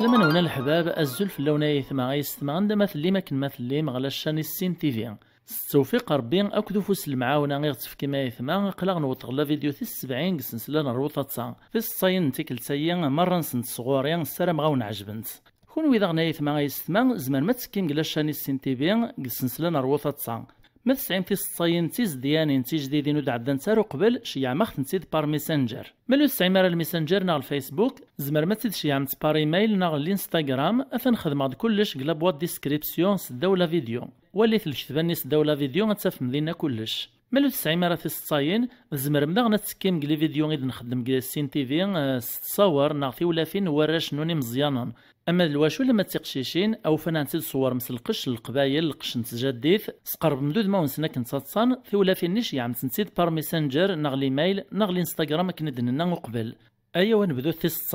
لما نونا الحباب الزلف اللون اي ثما يثما غيستما عندما ثلي ما كن ما ثلي مغلاش شان السين في التوفيق ربي اكدو فوس المعاونة غير تفكي ما يثما قلا نوطغ لا فيديو في السبعين سنسلا نروطا تسا في الصين تيكل سيا مرة نسنت صغوري نسرم مغاون عجبنت كون ويدا غنايث ما غيستما زمان ما تسكين قلاش الشاني السين تي تيفي سنسلا نروطا تسا ما في الصين تيز ديان تي جديدين ود عدن سارو قبل شيع ما خنتيد بار ميسنجر ملو استعمار الميسنجر ناغ الفيسبوك زمر ما شيع شي بار ايميل ناغ الانستغرام اثن خدمة كلش قلا بواد ديسكريبسيون سداولا فيديو واللي ثلش تبني سداولا فيديو غتساف مدينة كلش ملو تسعمار في الصين زمر مدغ غنتسكيم قلي فيديو غيد نخدم قلي السين تيفي ستصور تصور في آه، ولافين ورش نوني مزيانا اما الواشو لما تيقشيشين او فنان تيد صور مسلقش القبايل القشنت تجديث سقرب مدود ما ونسنا كنتصتصان في ولا في النشي عم تنسيد بار ميسنجر نغلي ميل نغلي انستغرام كندن قبل ايوا نبدو ثيس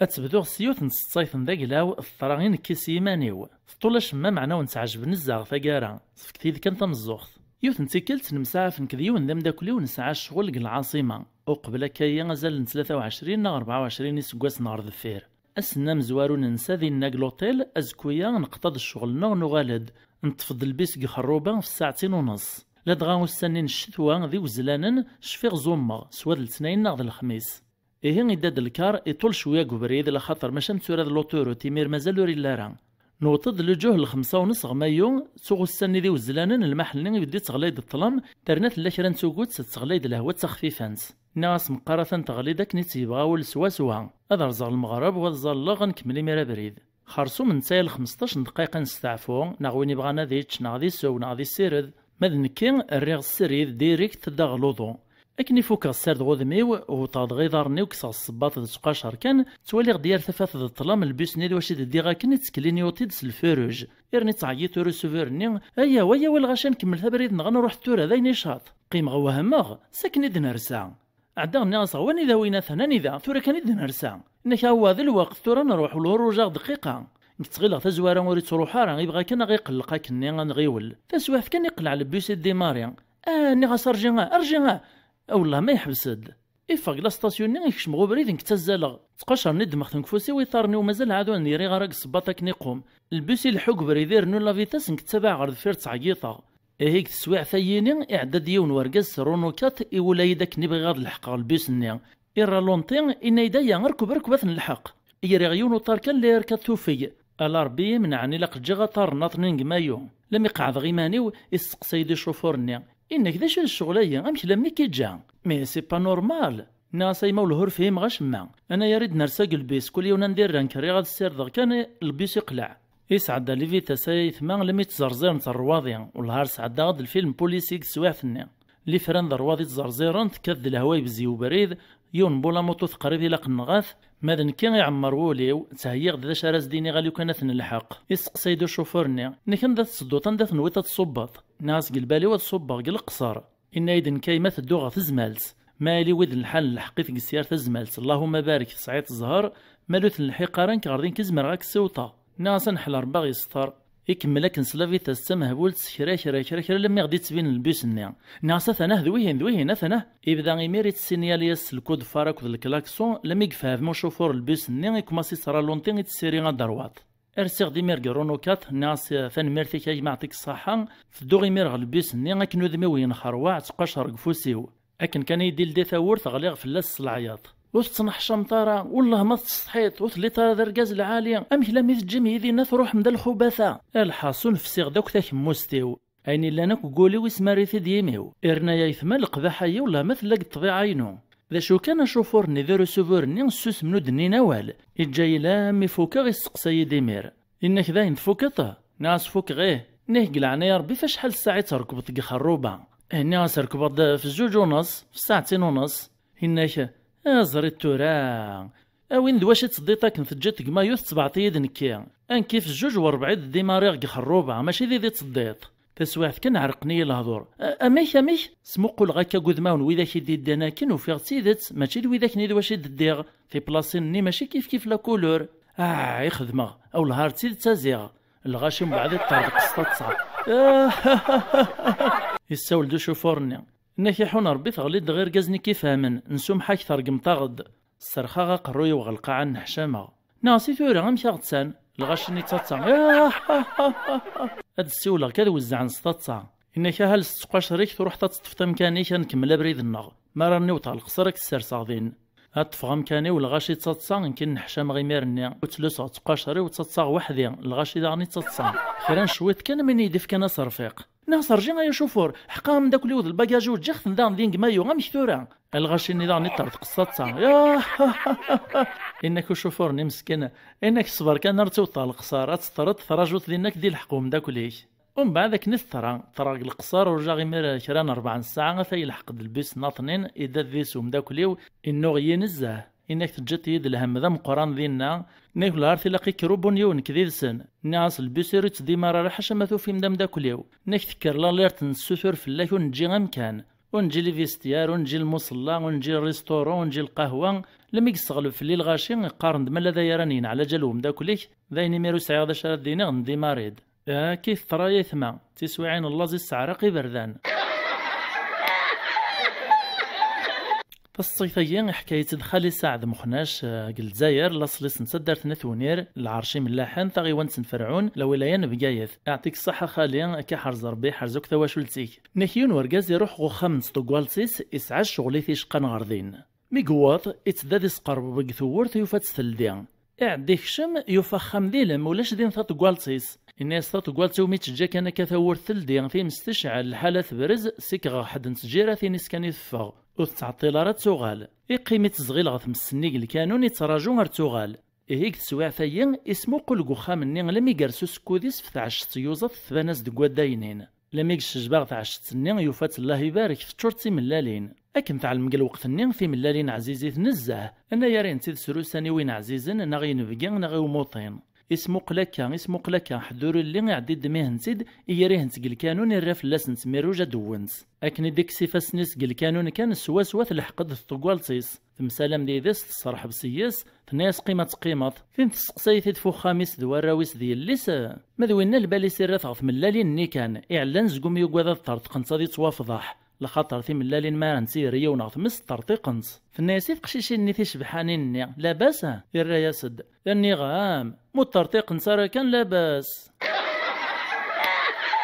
أتبدو غسيوت نص صيف لاو الثراغين كيس يمانيو فطولاش ما معنى ونتعجب نزاغ فاكارا سفكتيد كان تمزوخت يوث نتيكلت نمسعف نكذيو ندم داكلي ونسعى الشغل العاصمة وقبل كايا غزال ثلاثة وعشرين أربعة وعشرين سكواس نهار ذفير أسنا مزوارو ننسى ذي ناكلوطيل أزكويا نقتض الشغل نو نغالد نتفض البيس خروبا في ساعتين ونص لا دغاو السنين الشتوى ذي وزلانا شفيغ زومر سواد الاثنين نغد الخميس إيه داد الكار يطول شوية قبريد لخطر مشان نتورا لوتورو تيمير مازالو ريلا ران نوطد لجوه الخمسة ونص غمايو سوغ السنة دي وزلانن المحلني بدي تغليد الظلام ترنات لا سوغوت ستغليد الهوة الهوا تخفيفانس ناس مقارة تغليدك كني تيبغاو سوا سوا أذر رزغ المغرب وهذا لغن كملي ميرا بريد خارسو من تايل 15 دقيقة نستعفو ناغوين يبغانا ذيتش نغذي سو نغذي سيرد مذنكين الريغ السريد ديريكت داغلوضو لوضو أكني فكر السرد طاد وطاد نيو وكسر الصباط تقاشر كان توالي غديار ثفات د البيس البيسني واش ديغا غاكني تسكليني تيدس الفروج إرني تعيط ريسوفيرني أيا ويا والغاشا نكمل ثبريد نروح تورا ذا نشاط قيم غوا همغ ساكن إد عدا غني أصواني اذا وينا ثناني ذا ثورا كان إد نرسا إنك هو ذا الوقت ثورا نروح الهروج دقيقة نتغيلا تزوارا وري تروحا راه يبغى كان غيقلقا كني غنغيول تسواف كان يقلع البيس دي ماريا اه ني غاسرجيها ارجيها والله ما يحبس هاد إفاق لا ستاسيون يكشم غبريد نكتزالغ تقشر ندمغ تنكفوسي ويثارني ومازال عادو نيري غرق الصباط نيقوم قوم البوسي الحق بريدير نو لافيتاس نكتبع غرد فير تعقيطا إيه هيك تسويع ثييني اعداد يون ورقز كات اي ولايد نبغي غاد الحق البوس ني إيرا لونتين إن يدايا غير كبر كبث نلحق إيري غيون كان اللي يركا توفي ألا من منعني لقد جغا طار ناطنين مايو لم يقعد غيماني يسقسي سيدي شوفورني انك ذا شو الشغلية امشي لما كيجا مي سي با نورمال ناس ما الهور فيهم غاش ما انا يريد نرساق البيس كل يوم ندير رانكري غاد السير كان البيس يقلع يسعد ليفي تسايث ما لم يتزرزر نتا الرواضي والهار سعد غاد الفيلم بوليسي سواعثنا لي فران ضرواضي تزرزيرن تكذ الهواي بزيو بريد يون بولا موتو تقريب إلا قنغاث مادن كي يعمر وليو تهيغ ذا شراز ديني غاليو كانت نلحق يسقسيدو شوفورني نكن ذا تصدو تندث نويتا تصبط ناس قلبالي قل قلقصر إن إذن كيمة في تزمالس مالي وذن الحل لحقي تقسيار تزمالس اللهم بارك صعيد الزهر مالوث الحقارن كاردين كزمر غاك السوطة ناس نحل باغي سطر يكمل لكن سلافي تسمى هبول كرا شرا شرا شرا لما غدي تبين البيس نيا ناس ثناه ذويهن ذويهن ثناه يبدا غيميريت السينياليس الكود فارك الكلاكسون لما يقفاف مو شوفور البيس نيا يكماسي صرا لونتين يتسيري دروات ارسيغ دي ميرغ كات ناس فنمرتك اي معطيك الصحة فدو غي ميرغ البيس ني غاكنو ذميوي نخروع تقشر قفوسيو اكن كان يدي لدي ثورث غليغ فلاس العياط تنح شمطارة والله ما تصحيط وتلي طارا درقاز العالية ام هلا ميث جمي ذي نثروح مدى الخباثة الحاصل في سيغ دوك موستيو اين لانك قولي ويسماري ثديميو ارنا قذا حي ولا مثلك الطبيعة عينو ذا شو كان شوفورني روسوفور ني نسوس منو دني نوال إجاي لا مي فوكا غي سقساي ديمير إنك ذاين تفوكطه ناس فوك غيه نه قلعنا يا ربي فشحال الساعة تركب تقي خروبة هنا تركب في زوج ونص في ساعتين ونص إنك أزري التورا أوين دواش تصديتك نتجات كما يوث تبعطي يد نكي أن كيف الجوج وربعيد ديماريغ خروبة ماشي ذي ذي تصديت تسويعت كن عرقني الهضور اميش اميش سموق الغاكا قدماون ويداك يدي دانا كن وفيغ تيدت ماشي لويداك نيد واش دديغ في ني ماشي كيف كيف لا كولور اه يخدمه او الهار تسيد تازيغ الغاشي من بعد الطرد قصة تصعب يستولدو شوفورني ناكي حون ربي تغليد غير كيف كيفهمن نسوم حاكثر قمطاغد الصرخة غا قروي وغلقا عن حشامة ناسي نعم، فوري غمشا غتسان الغشني تاتا هاد السيولة كدوز عن سطاتا إنك هل ستقاش ريك تروح تتطفت مكاني نكمل بريد النغ ما راني وطا القصرك السر صاغدين هاد تفغى مكاني والغاشي تتسا يمكن نحشم غيميرني وتلوسع تقاشري وتتسا وحدي الغاشي داغني تتسا خيران شويت كان من يدف كان صرفيق ناصر جي يشوفور حقام داك اليود الباجاجو جخت ندان دينغ مايو غامش شتورا الغاشي نظام نطرت قصتها يا انك شوفور مسكين انك صبر كان نرتو طالق صار تسطرت ثراجوت لينك دي الحقوم داك ليك ومن بعد ذاك نثرا طرق القصار ورجع غير كران ربع ساعة ثاي الحق البيس ناطنين إذا ذي سوم داك ليو إنو غينزاه إنك تجد يد الهم ذا مقران دينا نيك لهار لقي كروبون يون كذيذسن نعس البسير ديما راه حاشا ما مدام دام كليو نيك تكر لا ليرت في فلاك ونجي غمكان ونجي ليفيستيار ونجي المصلى ونجي الريستورون ونجي القهوة لم يستغلب في الليل غاشي قارن دمال ذا يرانين على جالهم داكليك ذا يميرو سعيغ ذا شرد دينا غندي مريض آه كيف ترى ثما تسوعين الله زي السعرق بردان الصيفية حكاية دخل سعد مخناش آه، قل زاير لصلي نصدر ثنثونير العرشي من لاحن ثغي ونسن فرعون لولايان بقايث اعطيك الصحة خاليا آه، كحرز ربي حرزوك ثواشلتيك نهيون ورقاز يروح خمس ستوغوالسيس اسعى في شقان غرضين ميقواض اتذاذ قرب بقثورت يفات سلديان اعديك شم يفخم ديلم ولاش دين ثات إن الناس ثات قوالسي ومي تجا كان كثور ثلديان في مستشعل الحالة برز سيك غا حد نسجيرة في نسكن يثفغ و تتعطل ارتوغال اقيمت زغيل غثم السنيق الكانون يتراجو ارتوغال هيك إيه تسويع فاين اسمو قل قخام النين لم يقرسو سكوديس في عشة يوزط ثبانس دقوة داينين لم يقش جباغ في عشة النين يوفات الله يبارك في تشورتي ملالين اكن فعل مقل وقت النين في ملالين عزيزي ثنزه انا يارين تيد سروساني عزيزين عزيزن نغي نبقين نغي وموطين اسمق لك اسمق لك حذور اللي يعدي يريه إيريهنس الكانون الرف لسنس ميروجا دونس أكن ديك سيفاسنس الكانون كان سوا سوا تلحقد الثقوالتيس تمسالم دي ديس تصرح بسياس تناس قيمة قيمة فين تسقسي تدفو خامس راويس دي الليس ماذوين البالي سيرات غث ملالي ني كان إعلان زقوم يقوذ الثرط قنصادي توافضح لخاطر ثم لالين ما نسيري ونغث مستر تقنص فالناسيف قشيشين ني تشبحانين لا باس يرى ياسد لاني غام مضطر تقنص راه كان لاباس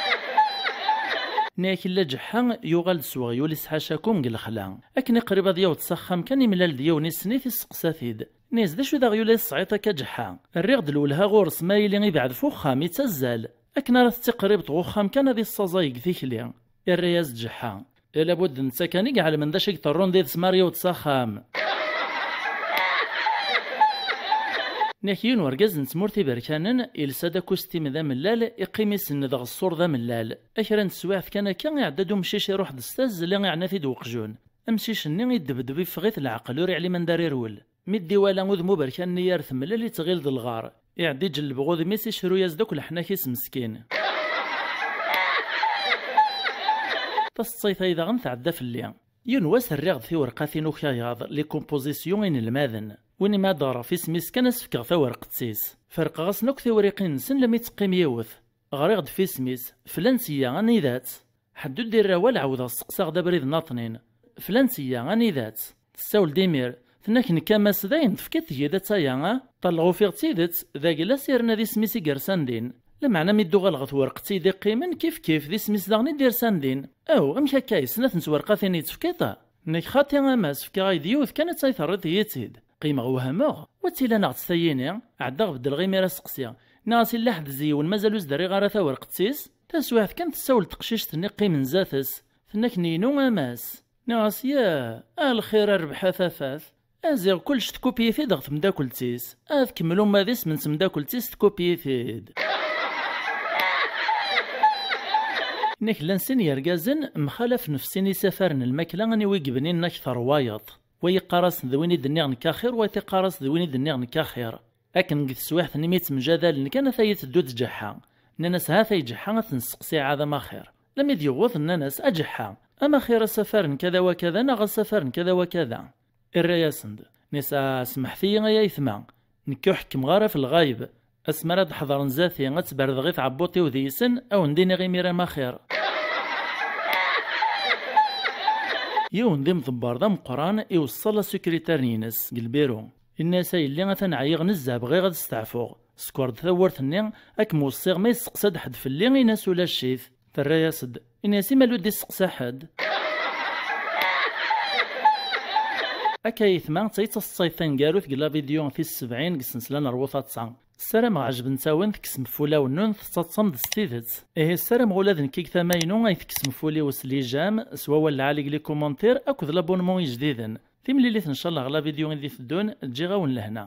ناكل لجحا يغال سوغ يولس حاشاكم قل خلا اكن قريبا ديو تسخم كان يملال ديو نسني في السقسافيد نيز داشو دا غيولا صعيطا كجحا الريغد الولها غورس ما يلي غيبعد فخام يتزال اكن راه تقريب طغوخام كان هذه الصزايق في لي الرياز جحا إيه لابد نتا كان يقعل من داش ترون ديت سماريو تسخام نحيون ورقز نتمورتي بركانن إل سادا كوستيم ذا ملال إقيمي سن ذا غصور ذا ملال أخيرا نسواعف كان كان يعددو مشيشي روح دستاز لان يعنا في دوقجون أمشيش ني يدبدبي فغيث العقل وريع لمن داري رول مدي والا مو بركان نيارث ثملال تغيل ذا الغار يعدي غوذ ميسي شرو يزدوك لحناكي سمسكين تصيت اذا غنتعدى في الليل ينواس الريغ في ورقة وخياض لي كومبوزيسيون الماذن وين ما دار في سميس كان سفكغ ورقة سيس فرق غاس نوك ثوريقين نسن لم يتقيم يوث غريغد في سميس فلانسيا غاني ذات حدو دير راوال عوض السقساغ دبريد ناطنين فلانسيا غاني ذات تساول ديمير ثناك نكاماس داين تفكت هي تايانا طلعو في غتيدت ذاك لا سيرنا ذي سميسي قرسان دين لمعنى مي دوغال غث ورقتي دي قيمن كيف كيف دي سميس داغني دير ساندين او ام كاي سنات نتورقا ثاني تفكيطا نيك خاطي غاما فكا غاي ديوث كانت سايثرت يتيد قيمة وهمغ وتيلا نغت تسييني عدا غبدل غي ميرا سقسيا ناس إلا حد زيون مازال وزدري غارة ثورق تسيس تسويحت كانت تساول تقشيش ثني قيمن زاثس ثنك نينو أماس ناس يا الخير ربح ثاثاث أزيغ كلش تكوبيثيد غث مداكل تيس أذ كملو ماذيس من سمداكل تسيس تكوبيثيد نيك لانسن يرغازن مخالف نفسيني سفرن الماكلة غني ويقبنين أكثر وايض ويقارس ذويني دنيا نكاخير ويقارس ذويني دنيا نكاخير أكن قد سويح ثنميت مجادل نكان ثايت دود جحا ننس هاثا يجحا ثنسقسي عذا خير لم يديوغوث ننس أجحا أما خير سفرن كذا وكذا نغل سفرن كذا وكذا الرياسند نسا سمحتي يا يثما نكحك مغارة في الغايب أسمرد حضر زاثي غتبرد غيث عبوطي وذيسن أو نديني غيميرا ما خير يوندم ضبار ضم قران يوصل السكرتير نينس قلبيرو الناس اللي أثن عيغ نزه غير غاد استعفوغ سكورد ثورت ني اك موصيغ ما يسقسد حد في اللي غيناس ولا الشيث ترى ياسد الناس مالو دي يسقسا حد أكا يثمان تيتصيثان قاروث قلا فيديو في السبعين قسنسلان ربوثة تسعة سرم عجب نتاوين ذك سمفولا ونون تتصمد ستيدت إيه سرم غولا ذن ثماينو غاي ذك سمفولي وسلي جام سوا ولا عليك لي كومنتير أكو ذلابون مون جديدن ثم إن شاء الله غلا فيديو غندي في الدون تجي غاون لهنا